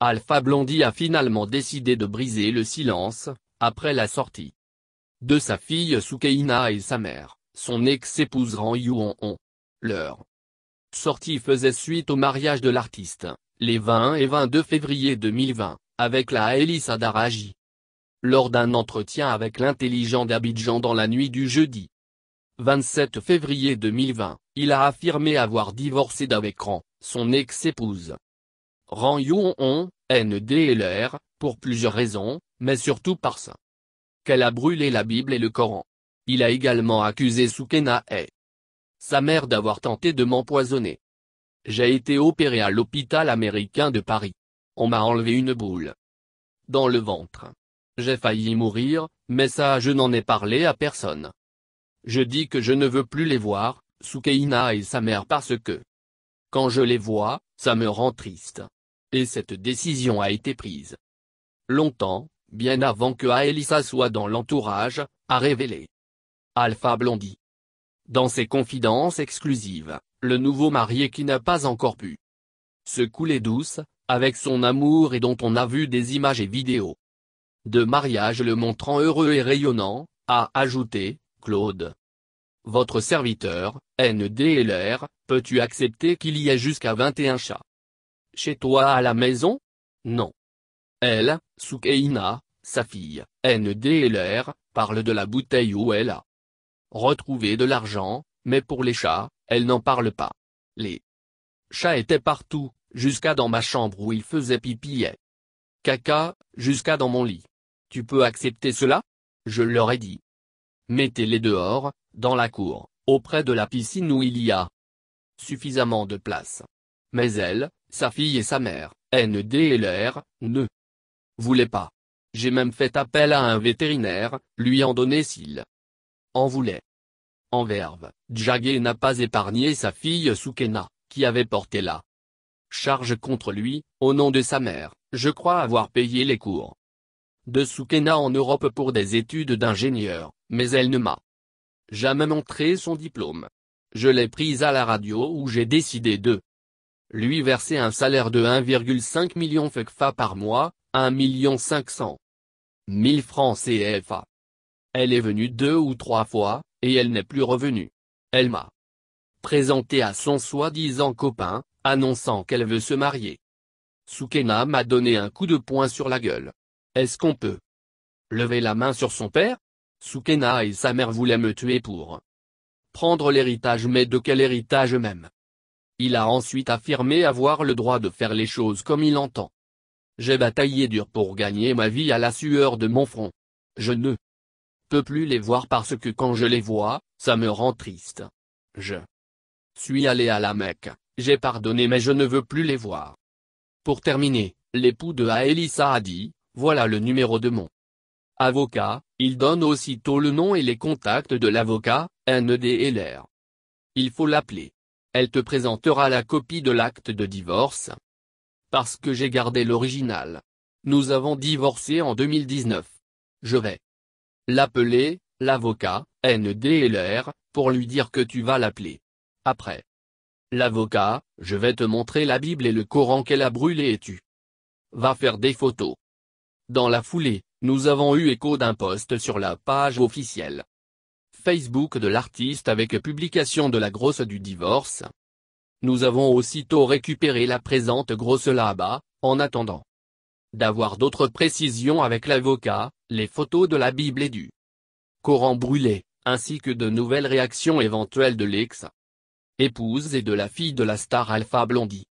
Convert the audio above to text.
Alpha Blondy a finalement décidé de briser le silence, après la sortie de sa fille Sukeina et sa mère, son ex-épouse Ran On. Leur sortie faisait suite au mariage de l'artiste, les 20 et 22 février 2020, avec la Elisa Daraji. Lors d'un entretien avec l'intelligent d'Abidjan dans la nuit du jeudi 27 février 2020, il a affirmé avoir divorcé d'avec son ex-épouse, rend Hong, NDLR, pour plusieurs raisons, mais surtout parce qu'elle a brûlé la Bible et le Coran. Il a également accusé Sukena et sa mère d'avoir tenté de m'empoisonner. J'ai été opéré à l'hôpital américain de Paris. On m'a enlevé une boule dans le ventre. J'ai failli mourir, mais ça je n'en ai parlé à personne. Je dis que je ne veux plus les voir, Soukeina et sa mère parce que quand je les vois, ça me rend triste et cette décision a été prise. Longtemps, bien avant que Aelissa soit dans l'entourage, a révélé. Alpha Blondie. Dans ses confidences exclusives, le nouveau marié qui n'a pas encore pu se couler douce, avec son amour et dont on a vu des images et vidéos de mariage le montrant heureux et rayonnant, a ajouté, Claude. Votre serviteur, NDLR, peux-tu accepter qu'il y ait jusqu'à 21 chats chez toi à la maison Non. Elle, Soukeina, sa fille, NDLR, parle de la bouteille où elle a retrouvé de l'argent, mais pour les chats, elle n'en parle pas. Les chats étaient partout, jusqu'à dans ma chambre où ils faisaient pipi et caca, jusqu'à dans mon lit. Tu peux accepter cela Je leur ai dit. Mettez-les dehors, dans la cour, auprès de la piscine où il y a suffisamment de place. Mais elle, sa fille et sa mère, NDLR, ne voulaient pas. J'ai même fait appel à un vétérinaire, lui en donner s'il en voulait. En verve, Jagé n'a pas épargné sa fille Sukena, qui avait porté la charge contre lui, au nom de sa mère, je crois avoir payé les cours de Sukena en Europe pour des études d'ingénieur, mais elle ne m'a jamais montré son diplôme. Je l'ai prise à la radio où j'ai décidé de lui verser un salaire de 1,5 million FECFA par mois, 1 500 000 francs CFA. Elle est venue deux ou trois fois, et elle n'est plus revenue. Elle m'a présenté à son soi-disant copain, annonçant qu'elle veut se marier. Soukena m'a donné un coup de poing sur la gueule. Est-ce qu'on peut lever la main sur son père Soukena et sa mère voulaient me tuer pour prendre l'héritage mais de quel héritage même il a ensuite affirmé avoir le droit de faire les choses comme il entend. J'ai bataillé dur pour gagner ma vie à la sueur de mon front. Je ne peux plus les voir parce que quand je les vois, ça me rend triste. Je suis allé à la Mecque, j'ai pardonné mais je ne veux plus les voir. Pour terminer, l'époux de Aelissa a dit, voilà le numéro de mon avocat, il donne aussitôt le nom et les contacts de l'avocat, NDLR. Il faut l'appeler elle te présentera la copie de l'acte de divorce. Parce que j'ai gardé l'original. Nous avons divorcé en 2019. Je vais l'appeler, l'avocat, NDLR, pour lui dire que tu vas l'appeler. Après l'avocat, je vais te montrer la Bible et le Coran qu'elle a brûlé et tu vas faire des photos. Dans la foulée, nous avons eu écho d'un poste sur la page officielle. Facebook de l'artiste avec publication de la grosse du divorce. Nous avons aussitôt récupéré la présente grosse là-bas, en attendant d'avoir d'autres précisions avec l'avocat, les photos de la Bible et du Coran brûlé, ainsi que de nouvelles réactions éventuelles de l'ex-épouse et de la fille de la star Alpha Blondie.